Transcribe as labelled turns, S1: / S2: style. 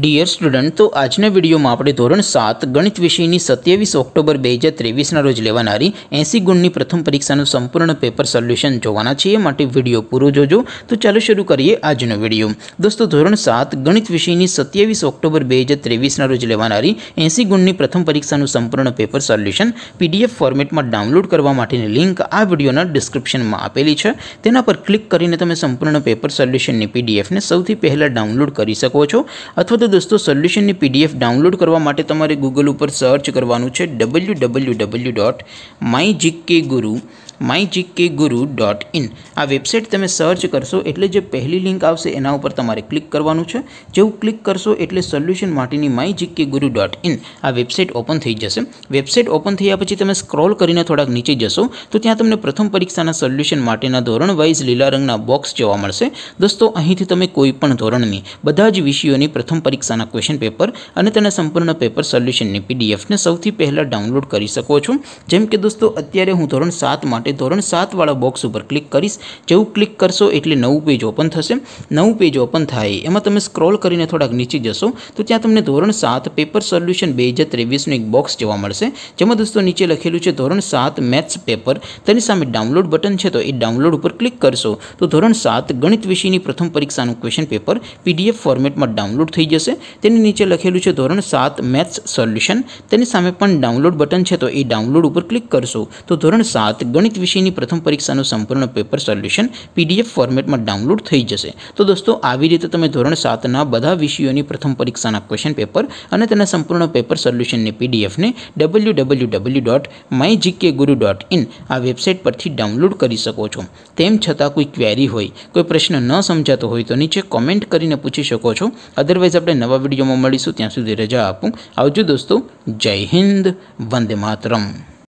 S1: dear student તો આજ ને વિડિયો માં આપણે ધોરણ 7 ગણિત વિષય ની 27 ઓક્ટોબર 2023 ના રોજ લેવાણારી 80 ગુણ ની પ્રથમ પરીક્ષા નું સંપૂર્ણ પેપર સોલ્યુશન જોવાના છે માટે વિડિયો પૂરો જોજો તો ચાલો શરૂ કરીએ આજ નું વિડિયો દોસ્તો ધોરણ 7 ગણિત વિષય ની 27 ઓક્ટોબર 2023 ના રોજ લેવાણારી 80 ગુણ ની પ્રથમ પરીક્ષા નું સંપૂર્ણ પેપર સોલ્યુશન PDF ફોર્મેટ માં ડાઉનલોડ કરવા માટેની લિંક આ વિડિયો ના ડિસ્ક્રિપ્શન માં આપેલી છે તેના પર ક્લિક કરીને તમે સંપૂર્ણ પેપર સોલ્યુશન ને PDF ને સૌથી પહેલા ડાઉનલોડ કરી શકો છો અથવા તો દોસ્તો સોલ્યુશનની પીડીએફ ડાઉનલોડ કરવા માટે તમારે ગૂગલ ઉપર સર્ચ કરવાનું છે W W W dot my GK guru mygkguru.in આ વેબસાઈટ તમે સર્ચ કરશો એટલે જે પહેલી લિંક આવશે એના ઉપર તમારે ક્લિક કરવાનું છે જેઉ ક્લિક કરશો એટલે solution mart ની mygkguru.in આ વેબસાઈટ ઓપન થઈ જશે વેબસાઈટ ઓપન થઈયા પછી તમે સ્ક્રોલ કરીને થોડક નીચે જશો તો ત્યાં તમને પ્રથમ પરીક્ષાના સોલ્યુશન માર્ટીના ધોરણ વાઈઝ લીલા રંગના બોક્સ જોવા મળશે દોસ્તો અહીંથી તમે કોઈ પણ ધોરણની બધા જ વિષયોની પ્રથમ પરીક્ષાના ક્વેશ્ચન પેપર અને તેના સંપૂર્ણ પેપર સોલ્યુશનની પીડીએફ ને સૌથી પહેલા ડાઉનલોડ કરી શકો છો જેમ કે દોસ્તો અત્યારે હું ધોરણ 7 માં ધોરણ 7 વાળો બોક્સ ઉપર ક્લિક કરશો જેવું ક્લિક કરશો એટલે નવું પેજ ઓપન થશે નવું પેજ ઓપન થાય એમાં તમે સ્ક્રોલ કરીને થોડાક નીચે જશો તો ત્યાં તમને ધોરણ 7 પેપર સોલ્યુશન 2023 નો એક બોક્સ જોવા મળશે જેમ કે દોસ્તો નીચે લખેલું છે ધોરણ 7 मैथ्स પેપર તેની સામે ડાઉનલોડ બટન છે તો એ ડાઉનલોડ ઉપર ક્લિક કરશો તો ધોરણ 7 ગણિત વિષયની પ્રથમ પરીક્ષાનું ક્વેશ્ચન પેપર PDF ફોર્મેટમાં ડાઉનલોડ થઈ જશે તેની નીચે લખેલું છે ધોરણ 7 मैथ्स સોલ્યુશન તેની સામે પણ ડાઉનલોડ બટન છે તો એ ડાઉનલોડ ઉપર ક્લિક કરશો તો ધોરણ 7 વિષયની પ્રથમ પરીક્ષાનો સંપૂર્ણ પેપર સોલ્યુશન પીડીએફ ફોર્મેટમાં ડાઉનલોડ થઈ જશે તો દોસ્તો આવી રીતે તમે ધોરણ 7 ના બધા વિષયોની પ્રથમ પરીક્ષાના ક્વેશ્ચન પેપર અને તેના સંપૂર્ણ પેપર સોલ્યુશનની પીડીએફ ને www.mygkguru.in આ વેબસાઈટ પરથી ડાઉનલોડ કરી શકો છો તેમ છતાં કોઈ ક્વેરી હોય કોઈ પ્રશ્ન ન સમજાતો હોય તો નીચે કમેન્ટ કરીને પૂછી શકો છો અધરવાઇઝ આપણે નવા વીડિયોમાં મળીશું ત્યાં સુધી રહેજો આપું આવજો દોસ્તો જય હિન્દ વંદે માતરમ